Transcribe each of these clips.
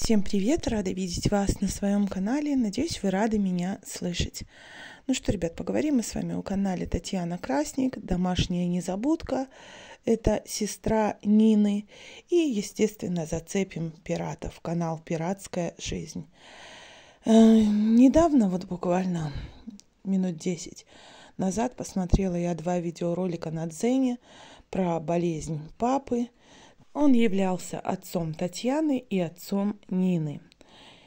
Всем привет, рада видеть вас на своем канале. Надеюсь, вы рады меня слышать. Ну что, ребят, поговорим мы с вами о канале Татьяна Красник, «Домашняя незабудка». Это сестра Нины. И, естественно, зацепим пиратов, канал «Пиратская жизнь». Э, недавно, вот буквально минут 10 назад, посмотрела я два видеоролика на Дзене про болезнь папы – он являлся отцом Татьяны и отцом Нины.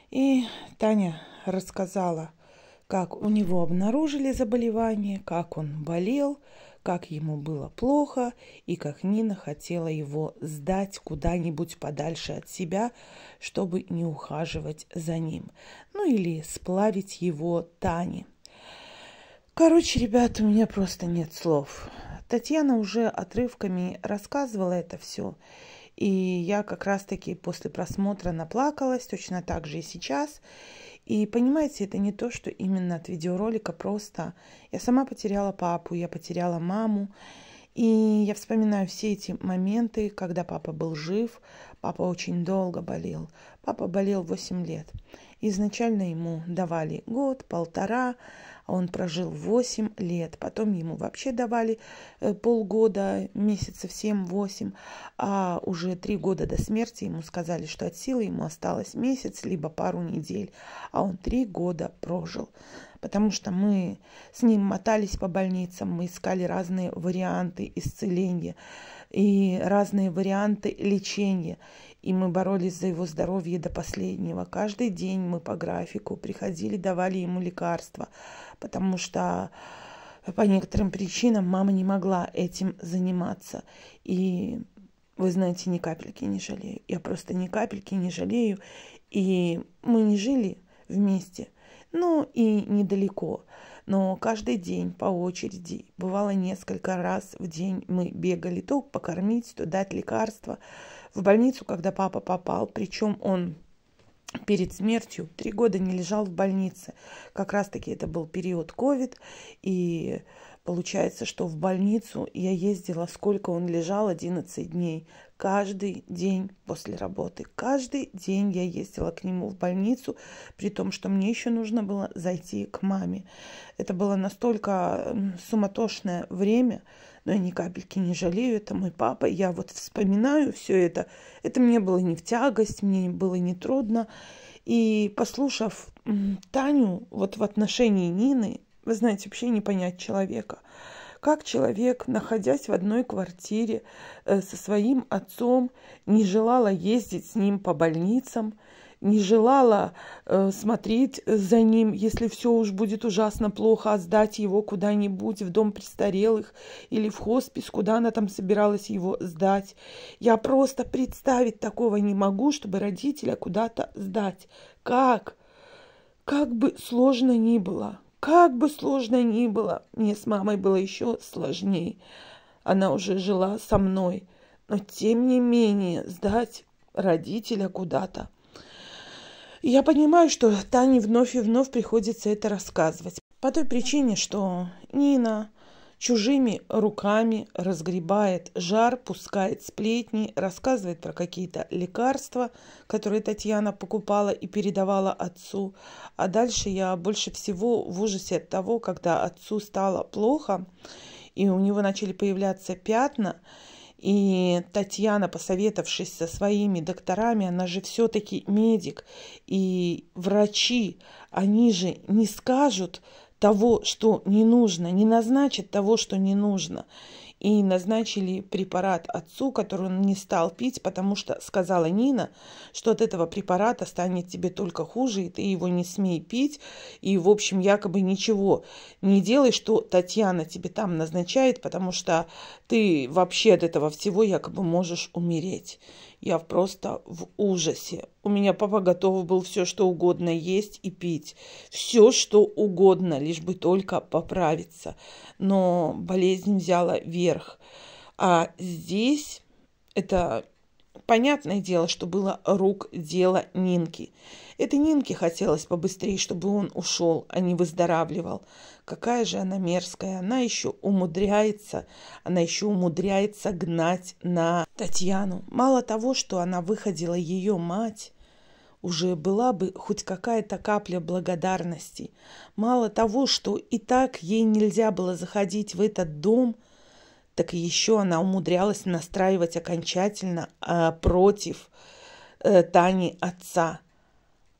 И Таня рассказала, как у него обнаружили заболевание, как он болел, как ему было плохо и как Нина хотела его сдать куда-нибудь подальше от себя, чтобы не ухаживать за ним, ну или сплавить его Тане. Короче, ребята, у меня просто нет слов. Татьяна уже отрывками рассказывала это все, и я как раз-таки после просмотра наплакалась, точно так же и сейчас. И понимаете, это не то, что именно от видеоролика просто. Я сама потеряла папу, я потеряла маму. И я вспоминаю все эти моменты, когда папа был жив, папа очень долго болел. Папа болел 8 лет. Изначально ему давали год, полтора, он прожил 8 лет, потом ему вообще давали э, полгода, месяцев 7-8, а уже 3 года до смерти ему сказали, что от силы ему осталось месяц, либо пару недель, а он 3 года прожил потому что мы с ним мотались по больницам, мы искали разные варианты исцеления и разные варианты лечения. И мы боролись за его здоровье до последнего. Каждый день мы по графику приходили, давали ему лекарства, потому что э, по некоторым причинам мама не могла этим заниматься. И вы знаете, ни капельки не жалею. Я просто ни капельки не жалею. И мы не жили вместе, ну и недалеко. Но каждый день по очереди, бывало несколько раз в день, мы бегали то покормить, то дать лекарства. В больницу, когда папа попал, причем он перед смертью три года не лежал в больнице. Как раз-таки это был период ковид, и получается, что в больницу я ездила, сколько он лежал, 11 дней. Каждый день после работы, каждый день я ездила к нему в больницу, при том, что мне еще нужно было зайти к маме. Это было настолько суматошное время, но я ни капельки не жалею, это мой папа, я вот вспоминаю все это, это мне было не в тягость, мне было не трудно, и послушав Таню вот в отношении Нины, вы знаете, вообще не понять человека, как человек, находясь в одной квартире э, со своим отцом, не желала ездить с ним по больницам – не желала э, смотреть за ним, если все уж будет ужасно плохо, а сдать его куда-нибудь в дом престарелых или в хоспис, куда она там собиралась его сдать. Я просто представить такого не могу, чтобы родителя куда-то сдать. Как? Как бы сложно ни было, как бы сложно ни было, мне с мамой было еще сложнее. Она уже жила со мной, но тем не менее сдать родителя куда-то – я понимаю, что Тане вновь и вновь приходится это рассказывать. По той причине, что Нина чужими руками разгребает жар, пускает сплетни, рассказывает про какие-то лекарства, которые Татьяна покупала и передавала отцу. А дальше я больше всего в ужасе от того, когда отцу стало плохо, и у него начали появляться пятна, и Татьяна, посоветовавшись со своими докторами, она же все-таки медик, и врачи, они же не скажут того, что не нужно, не назначат того, что не нужно и назначили препарат отцу, который он не стал пить, потому что сказала Нина, что от этого препарата станет тебе только хуже, и ты его не смей пить, и, в общем, якобы ничего не делай, что Татьяна тебе там назначает, потому что ты вообще от этого всего якобы можешь умереть. Я просто в ужасе. У меня папа готов был все, что угодно есть и пить. Все, что угодно, лишь бы только поправиться. Но болезнь взяла верх вверх. А здесь это понятное дело, что было рук дело Нинки. Это Нинке хотелось побыстрее, чтобы он ушел, а не выздоравливал. Какая же она мерзкая. Она еще умудряется, она еще умудряется гнать на Татьяну. Мало того, что она выходила ее мать, уже была бы хоть какая-то капля благодарности. Мало того, что и так ей нельзя было заходить в этот дом – так еще она умудрялась настраивать окончательно э, против э, Тани отца.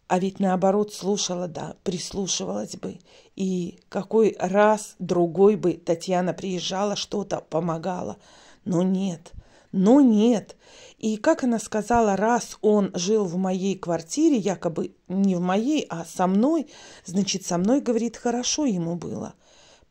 А ведь наоборот слушала, да, прислушивалась бы. И какой раз другой бы Татьяна приезжала, что-то помогала. Но нет, но нет. И как она сказала, раз он жил в моей квартире, якобы не в моей, а со мной, значит, со мной, говорит, хорошо ему было.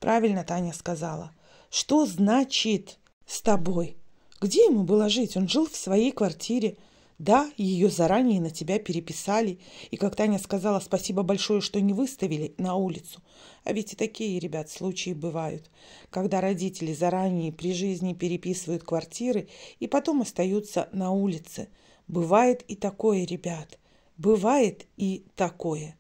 Правильно Таня сказала – что значит «с тобой»? Где ему было жить? Он жил в своей квартире. Да, ее заранее на тебя переписали. И как Таня сказала спасибо большое, что не выставили на улицу. А ведь и такие, ребят, случаи бывают. Когда родители заранее при жизни переписывают квартиры и потом остаются на улице. Бывает и такое, ребят. Бывает и такое.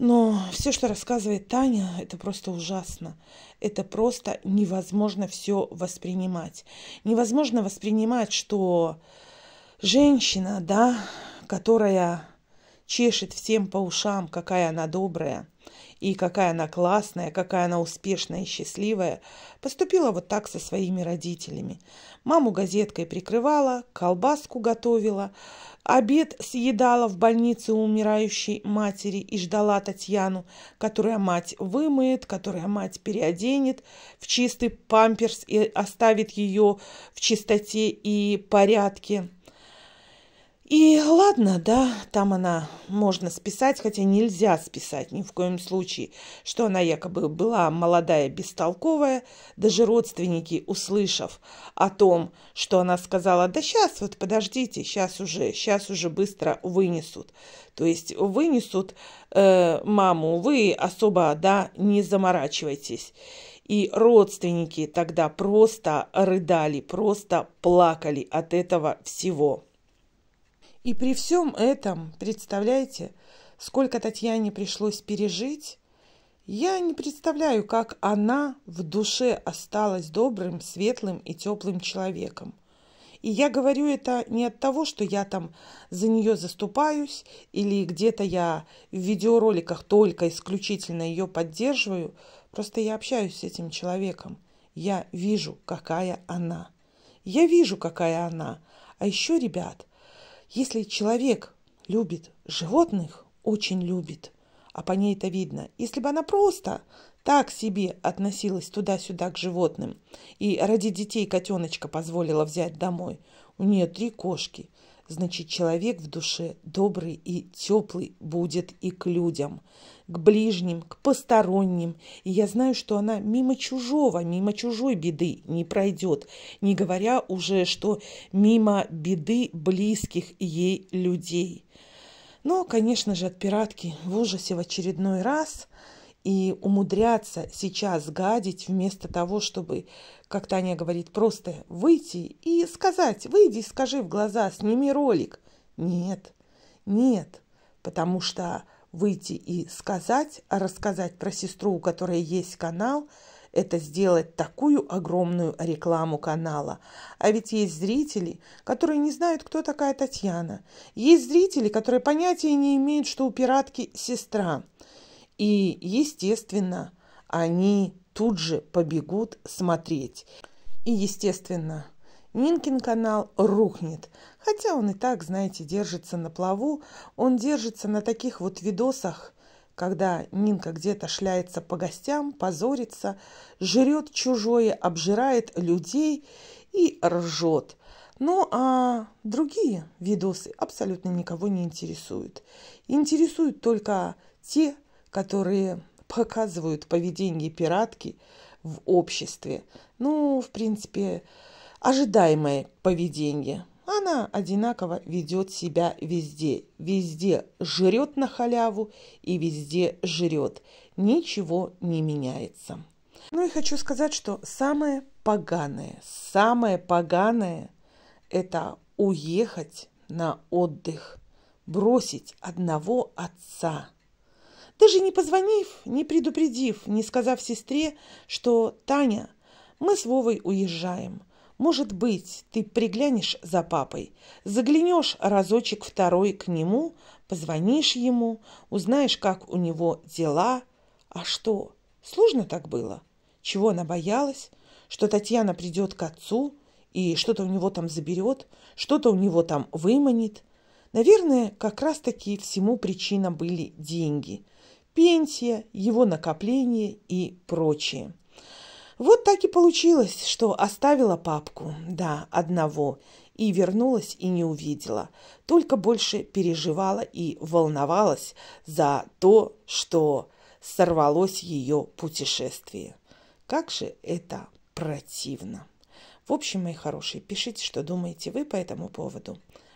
Но все, что рассказывает Таня, это просто ужасно. Это просто невозможно все воспринимать. Невозможно воспринимать, что женщина, да, которая чешет всем по ушам, какая она добрая и какая она классная, какая она успешная и счастливая, поступила вот так со своими родителями. Маму газеткой прикрывала, колбаску готовила, обед съедала в больнице у умирающей матери и ждала Татьяну, которая мать вымыет, которая мать переоденет в чистый памперс и оставит ее в чистоте и порядке. И ладно, да, там она можно списать, хотя нельзя списать ни в коем случае, что она якобы была молодая, бестолковая. Даже родственники, услышав о том, что она сказала, да сейчас вот подождите, сейчас уже, сейчас уже быстро вынесут. То есть вынесут э, маму, вы особо, да, не заморачивайтесь. И родственники тогда просто рыдали, просто плакали от этого всего. И при всем этом, представляете, сколько Татьяне пришлось пережить, я не представляю, как она в душе осталась добрым, светлым и теплым человеком. И я говорю это не от того, что я там за нее заступаюсь или где-то я в видеороликах только исключительно ее поддерживаю. Просто я общаюсь с этим человеком. Я вижу, какая она. Я вижу, какая она. А еще, ребят, если человек любит животных, очень любит, а по ней это видно, если бы она просто так себе относилась туда-сюда к животным и ради детей котеночка позволила взять домой, у нее три кошки, Значит, человек в душе добрый и теплый будет и к людям, к ближним, к посторонним. И я знаю, что она мимо чужого, мимо чужой беды не пройдет, не говоря уже, что мимо беды близких ей людей. Но, конечно же, от пиратки в ужасе в очередной раз – и умудряться сейчас гадить вместо того, чтобы, как Таня говорит, просто выйти и сказать, выйди, скажи в глаза, сними ролик. Нет, нет, потому что выйти и сказать, а рассказать про сестру, у которой есть канал, это сделать такую огромную рекламу канала. А ведь есть зрители, которые не знают, кто такая Татьяна. Есть зрители, которые понятия не имеют, что у пиратки сестра. И, естественно, они тут же побегут смотреть. И, естественно, Нинкин канал рухнет. Хотя он и так, знаете, держится на плаву. Он держится на таких вот видосах, когда Нинка где-то шляется по гостям, позорится, жрет чужое, обжирает людей и ржет. Ну а другие видосы абсолютно никого не интересуют. Интересуют только те, которые показывают поведение пиратки в обществе. Ну, в принципе, ожидаемое поведение. Она одинаково ведет себя везде. Везде жрет на халяву и везде жрет. Ничего не меняется. Ну и хочу сказать, что самое поганое, самое поганое – это уехать на отдых, бросить одного отца – даже не позвонив, не предупредив, не сказав сестре, что «Таня, мы с Вовой уезжаем. Может быть, ты приглянешь за папой, заглянешь разочек второй к нему, позвонишь ему, узнаешь, как у него дела. А что, сложно так было? Чего она боялась? Что Татьяна придет к отцу и что-то у него там заберет, что-то у него там выманит? Наверное, как раз-таки всему причина были деньги пенсия, его накопление и прочее. Вот так и получилось, что оставила папку, да, одного, и вернулась и не увидела, только больше переживала и волновалась за то, что сорвалось ее путешествие. Как же это противно! В общем, мои хорошие, пишите, что думаете вы по этому поводу.